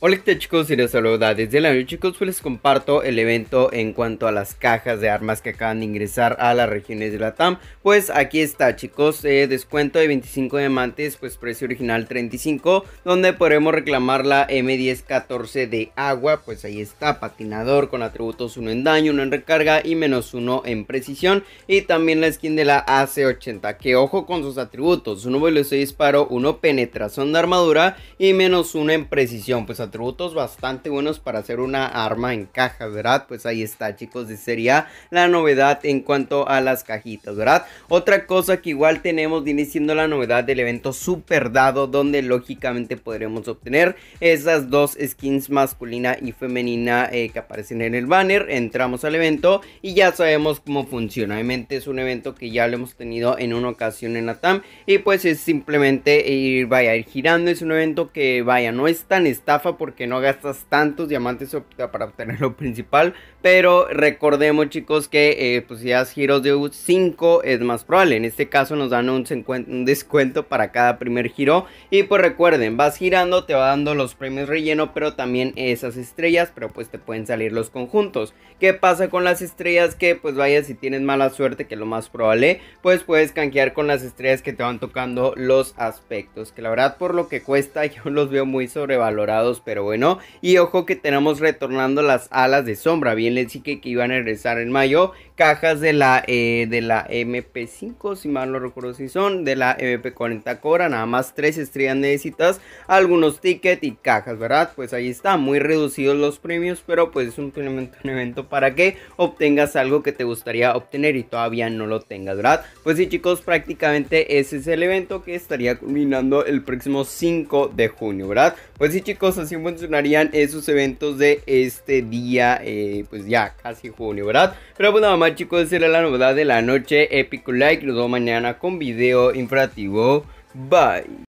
Hola ¿qué tal, chicos y les saluda desde la chicos pues les comparto el evento en cuanto a las cajas de armas que acaban de ingresar a las regiones de la TAM pues aquí está chicos eh, descuento de 25 diamantes pues precio original 35 donde podremos reclamar la M1014 de agua pues ahí está patinador con atributos 1 en daño 1 en recarga y menos 1 en precisión y también la skin de la AC80 que ojo con sus atributos 1 velocidad de disparo 1 penetración de armadura y menos 1 en precisión pues atributos bastante buenos para hacer una arma en caja, ¿verdad? Pues ahí está, chicos, y sería la novedad en cuanto a las cajitas, ¿verdad? Otra cosa que igual tenemos viene siendo la novedad del evento super dado, donde lógicamente podremos obtener esas dos skins masculina y femenina eh, que aparecen en el banner. Entramos al evento y ya sabemos cómo funciona. Obviamente es un evento que ya lo hemos tenido en una ocasión en la TAM y pues es simplemente ir, vaya, ir girando. Es un evento que, vaya, no es tan estafa porque no gastas tantos diamantes para obtener lo principal. Pero recordemos chicos que eh, pues si das giros de 5 es más probable. En este caso nos dan un, un, descuento para cada primer giro. Y pues recuerden, vas girando, te va dando los premios relleno, pero también esas estrellas, pero pues te pueden salir los conjuntos. ¿Qué pasa con las estrellas? Que pues vaya si tienes mala suerte, que lo más probable, pues puedes canjear con las estrellas que te van tocando los aspectos. Que la verdad por lo que cuesta yo los veo muy sobrevalorados pero bueno. Y ojo que tenemos retornando las alas de sombra. Bien les dije que iban a regresar en mayo. Cajas de la, eh, de la MP5, si mal no recuerdo si son, de la MP40 Cobra. Nada más tres estrellas necesitas, algunos tickets y cajas, ¿verdad? Pues ahí está, muy reducidos los premios, pero pues es un, un evento para que obtengas algo que te gustaría obtener y todavía no lo tengas, ¿verdad? Pues sí chicos, prácticamente ese es el evento que estaría culminando el próximo 5 de junio, ¿verdad? Pues sí chicos, así funcionarían esos eventos de este día, eh, pues ya casi junio, ¿verdad? Pero pues nada más chicos, esa era la novedad de la noche, épico like, nos vemos mañana con video infrativo, bye.